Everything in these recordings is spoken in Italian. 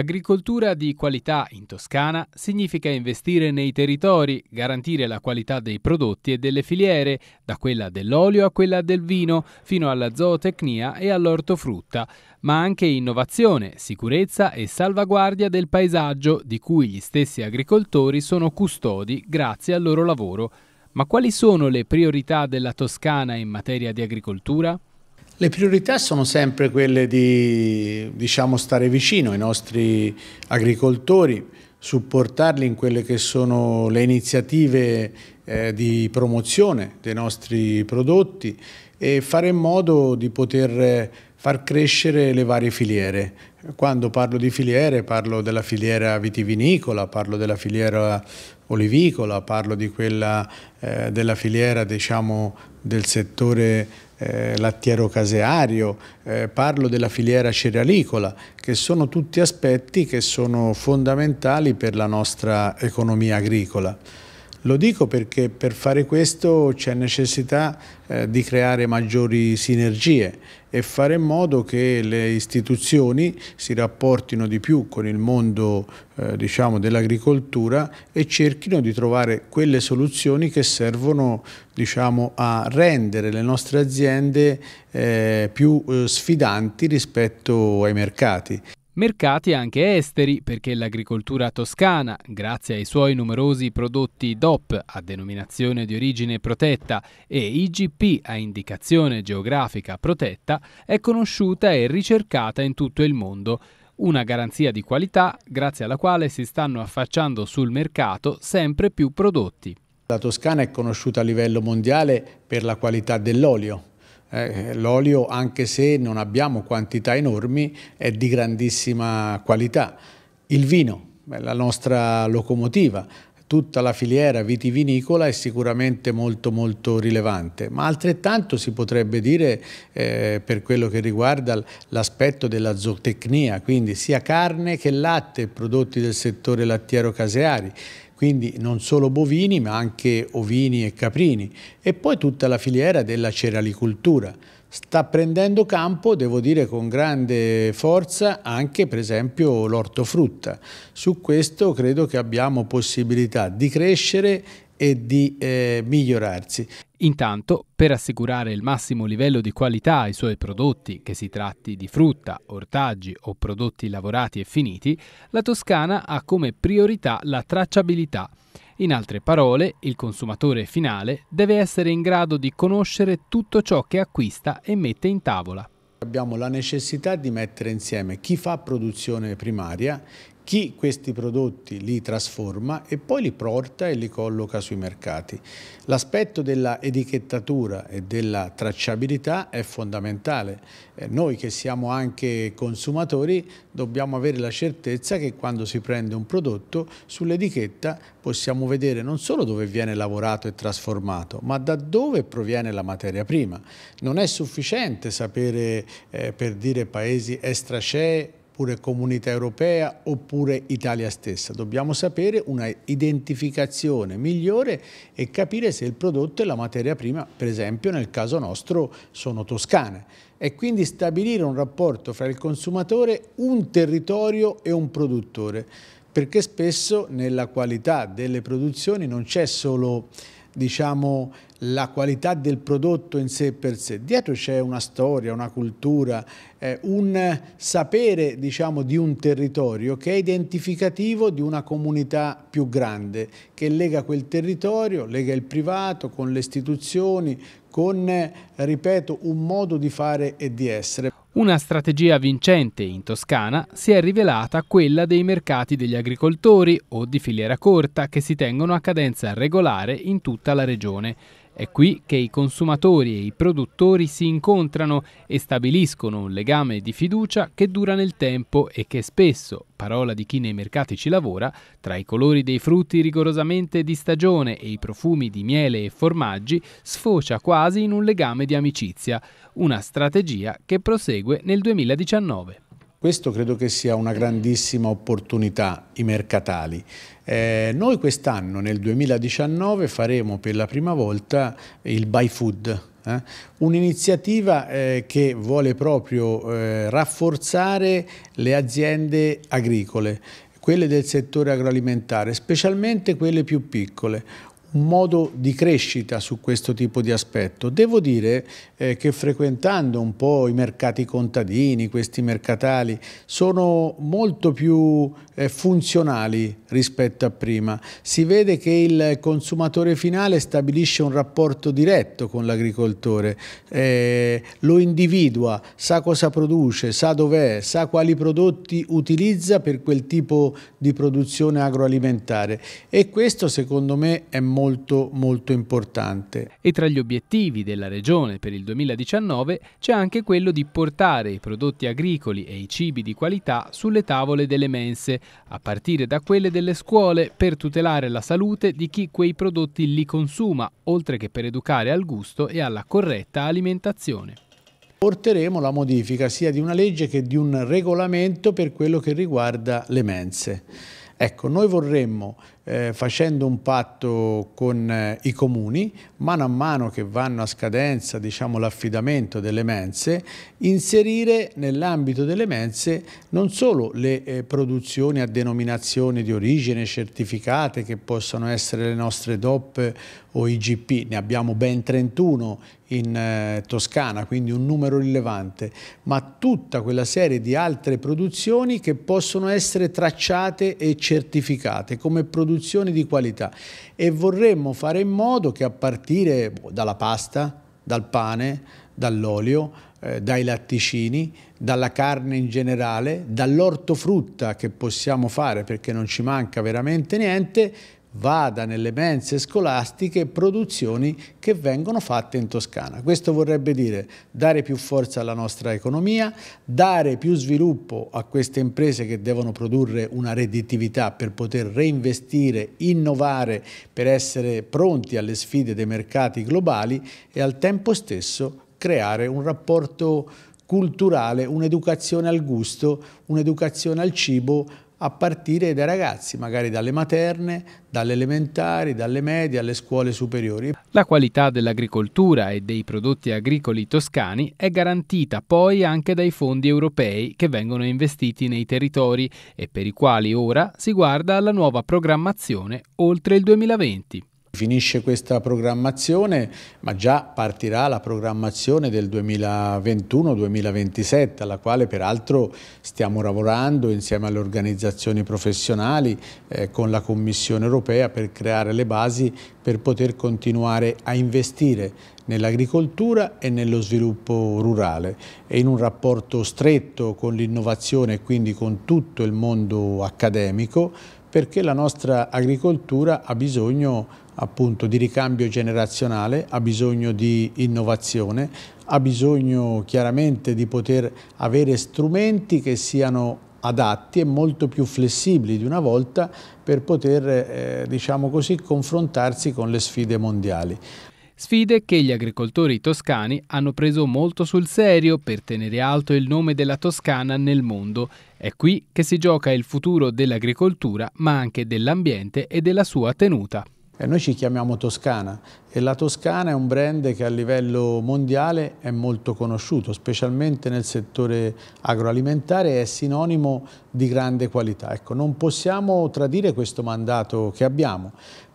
Agricoltura di qualità in Toscana significa investire nei territori, garantire la qualità dei prodotti e delle filiere, da quella dell'olio a quella del vino, fino alla zootecnia e all'ortofrutta, ma anche innovazione, sicurezza e salvaguardia del paesaggio di cui gli stessi agricoltori sono custodi grazie al loro lavoro. Ma quali sono le priorità della Toscana in materia di agricoltura? Le priorità sono sempre quelle di diciamo, stare vicino ai nostri agricoltori, supportarli in quelle che sono le iniziative eh, di promozione dei nostri prodotti e fare in modo di poter eh, far crescere le varie filiere. Quando parlo di filiere parlo della filiera vitivinicola, parlo della filiera olivicola, parlo di quella, eh, della filiera diciamo, del settore eh, lattiero-caseario, eh, parlo della filiera cerealicola, che sono tutti aspetti che sono fondamentali per la nostra economia agricola. Lo dico perché per fare questo c'è necessità eh, di creare maggiori sinergie e fare in modo che le istituzioni si rapportino di più con il mondo eh, diciamo, dell'agricoltura e cerchino di trovare quelle soluzioni che servono diciamo, a rendere le nostre aziende eh, più eh, sfidanti rispetto ai mercati mercati anche esteri perché l'agricoltura toscana, grazie ai suoi numerosi prodotti DOP a denominazione di origine protetta e IGP a indicazione geografica protetta, è conosciuta e ricercata in tutto il mondo una garanzia di qualità grazie alla quale si stanno affacciando sul mercato sempre più prodotti. La Toscana è conosciuta a livello mondiale per la qualità dell'olio, eh, l'olio, anche se non abbiamo quantità enormi, è di grandissima qualità. Il vino, la nostra locomotiva, tutta la filiera vitivinicola è sicuramente molto molto rilevante, ma altrettanto si potrebbe dire eh, per quello che riguarda l'aspetto della zootecnia, quindi sia carne che latte, prodotti del settore lattiero-caseari, quindi non solo bovini ma anche ovini e caprini e poi tutta la filiera della cerealicoltura. Sta prendendo campo, devo dire, con grande forza anche per esempio l'ortofrutta. Su questo credo che abbiamo possibilità di crescere e di eh, migliorarsi. Intanto, per assicurare il massimo livello di qualità ai suoi prodotti, che si tratti di frutta, ortaggi o prodotti lavorati e finiti, la Toscana ha come priorità la tracciabilità. In altre parole, il consumatore finale deve essere in grado di conoscere tutto ciò che acquista e mette in tavola. Abbiamo la necessità di mettere insieme chi fa produzione primaria chi questi prodotti li trasforma e poi li porta e li colloca sui mercati. L'aspetto della etichettatura e della tracciabilità è fondamentale. Eh, noi che siamo anche consumatori dobbiamo avere la certezza che quando si prende un prodotto sull'etichetta possiamo vedere non solo dove viene lavorato e trasformato, ma da dove proviene la materia prima. Non è sufficiente sapere eh, per dire paesi extracee oppure comunità europea, oppure Italia stessa. Dobbiamo sapere una identificazione migliore e capire se il prodotto e la materia prima, per esempio nel caso nostro, sono toscane. E quindi stabilire un rapporto fra il consumatore, un territorio e un produttore, perché spesso nella qualità delle produzioni non c'è solo diciamo, la qualità del prodotto in sé per sé. Dietro c'è una storia, una cultura, eh, un sapere diciamo, di un territorio che è identificativo di una comunità più grande, che lega quel territorio, lega il privato con le istituzioni, con, ripeto, un modo di fare e di essere. Una strategia vincente in Toscana si è rivelata quella dei mercati degli agricoltori o di filiera corta che si tengono a cadenza regolare in tutta la regione è qui che i consumatori e i produttori si incontrano e stabiliscono un legame di fiducia che dura nel tempo e che spesso, parola di chi nei mercati ci lavora, tra i colori dei frutti rigorosamente di stagione e i profumi di miele e formaggi, sfocia quasi in un legame di amicizia, una strategia che prosegue nel 2019. Questo credo che sia una grandissima opportunità, i mercatali. Eh, noi quest'anno, nel 2019, faremo per la prima volta il Buy Food, eh? Un'iniziativa eh, che vuole proprio eh, rafforzare le aziende agricole, quelle del settore agroalimentare, specialmente quelle più piccole modo di crescita su questo tipo di aspetto. Devo dire eh, che frequentando un po' i mercati contadini, questi mercatali, sono molto più eh, funzionali rispetto a prima. Si vede che il consumatore finale stabilisce un rapporto diretto con l'agricoltore, eh, lo individua, sa cosa produce, sa dov'è, sa quali prodotti utilizza per quel tipo di produzione agroalimentare e questo secondo me è molto molto molto importante. E tra gli obiettivi della Regione per il 2019 c'è anche quello di portare i prodotti agricoli e i cibi di qualità sulle tavole delle mense, a partire da quelle delle scuole, per tutelare la salute di chi quei prodotti li consuma, oltre che per educare al gusto e alla corretta alimentazione. Porteremo la modifica sia di una legge che di un regolamento per quello che riguarda le mense. Ecco, noi vorremmo eh, facendo un patto con eh, i comuni, mano a mano che vanno a scadenza diciamo, l'affidamento delle mense, inserire nell'ambito delle mense non solo le eh, produzioni a denominazione di origine certificate che possono essere le nostre DOP o IGP, ne abbiamo ben 31 in eh, Toscana, quindi un numero rilevante, ma tutta quella serie di altre produzioni che possono essere tracciate e certificate come produzioni soluzioni di qualità e vorremmo fare in modo che a partire boh, dalla pasta, dal pane, dall'olio, eh, dai latticini, dalla carne in generale, dall'ortofrutta che possiamo fare perché non ci manca veramente niente, vada nelle mense scolastiche produzioni che vengono fatte in Toscana. Questo vorrebbe dire dare più forza alla nostra economia, dare più sviluppo a queste imprese che devono produrre una redditività per poter reinvestire, innovare, per essere pronti alle sfide dei mercati globali e al tempo stesso creare un rapporto culturale, un'educazione al gusto, un'educazione al cibo, a partire dai ragazzi, magari dalle materne, dalle elementari, dalle medie, alle scuole superiori. La qualità dell'agricoltura e dei prodotti agricoli toscani è garantita poi anche dai fondi europei che vengono investiti nei territori e per i quali ora si guarda alla nuova programmazione oltre il 2020. Finisce questa programmazione, ma già partirà la programmazione del 2021-2027, alla quale peraltro stiamo lavorando insieme alle organizzazioni professionali, eh, con la Commissione europea per creare le basi per poter continuare a investire nell'agricoltura e nello sviluppo rurale e in un rapporto stretto con l'innovazione e quindi con tutto il mondo accademico perché la nostra agricoltura ha bisogno appunto di ricambio generazionale, ha bisogno di innovazione, ha bisogno chiaramente di poter avere strumenti che siano adatti e molto più flessibili di una volta per poter, eh, diciamo così, confrontarsi con le sfide mondiali. Sfide che gli agricoltori toscani hanno preso molto sul serio per tenere alto il nome della Toscana nel mondo. È qui che si gioca il futuro dell'agricoltura, ma anche dell'ambiente e della sua tenuta. E noi ci chiamiamo Toscana e la Toscana è un brand che a livello mondiale è molto conosciuto, specialmente nel settore agroalimentare e è sinonimo di grande qualità. Ecco, non possiamo tradire questo mandato che abbiamo.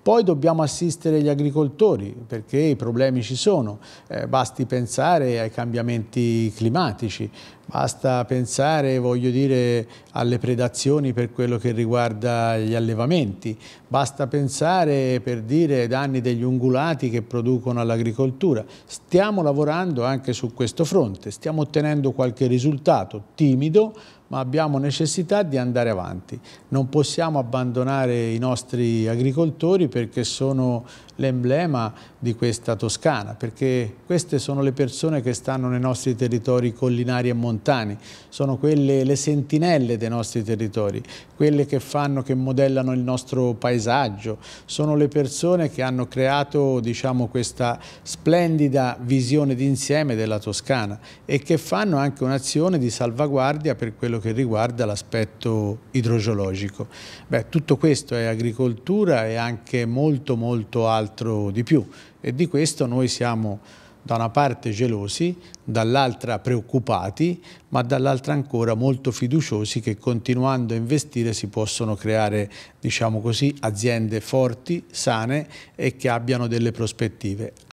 Poi dobbiamo assistere gli agricoltori perché i problemi ci sono, eh, basti pensare ai cambiamenti climatici, basta pensare dire, alle predazioni per quello che riguarda gli allevamenti, basta pensare per dire ai danni degli ungulati derivati che producono all'agricoltura. Stiamo lavorando anche su questo fronte, stiamo ottenendo qualche risultato timido, ma abbiamo necessità di andare avanti. Non possiamo abbandonare i nostri agricoltori perché sono l'emblema di questa Toscana, perché queste sono le persone che stanno nei nostri territori collinari e montani, sono quelle le sentinelle dei nostri territori, quelle che fanno, che modellano il nostro paesaggio, sono le persone che hanno creato diciamo, questa splendida visione d'insieme della Toscana e che fanno anche un'azione di salvaguardia per quello quello che riguarda l'aspetto idrogeologico. Beh, tutto questo è agricoltura e anche molto molto altro di più e di questo noi siamo da una parte gelosi, dall'altra preoccupati, ma dall'altra ancora molto fiduciosi che continuando a investire si possono creare, diciamo così, aziende forti, sane e che abbiano delle prospettive.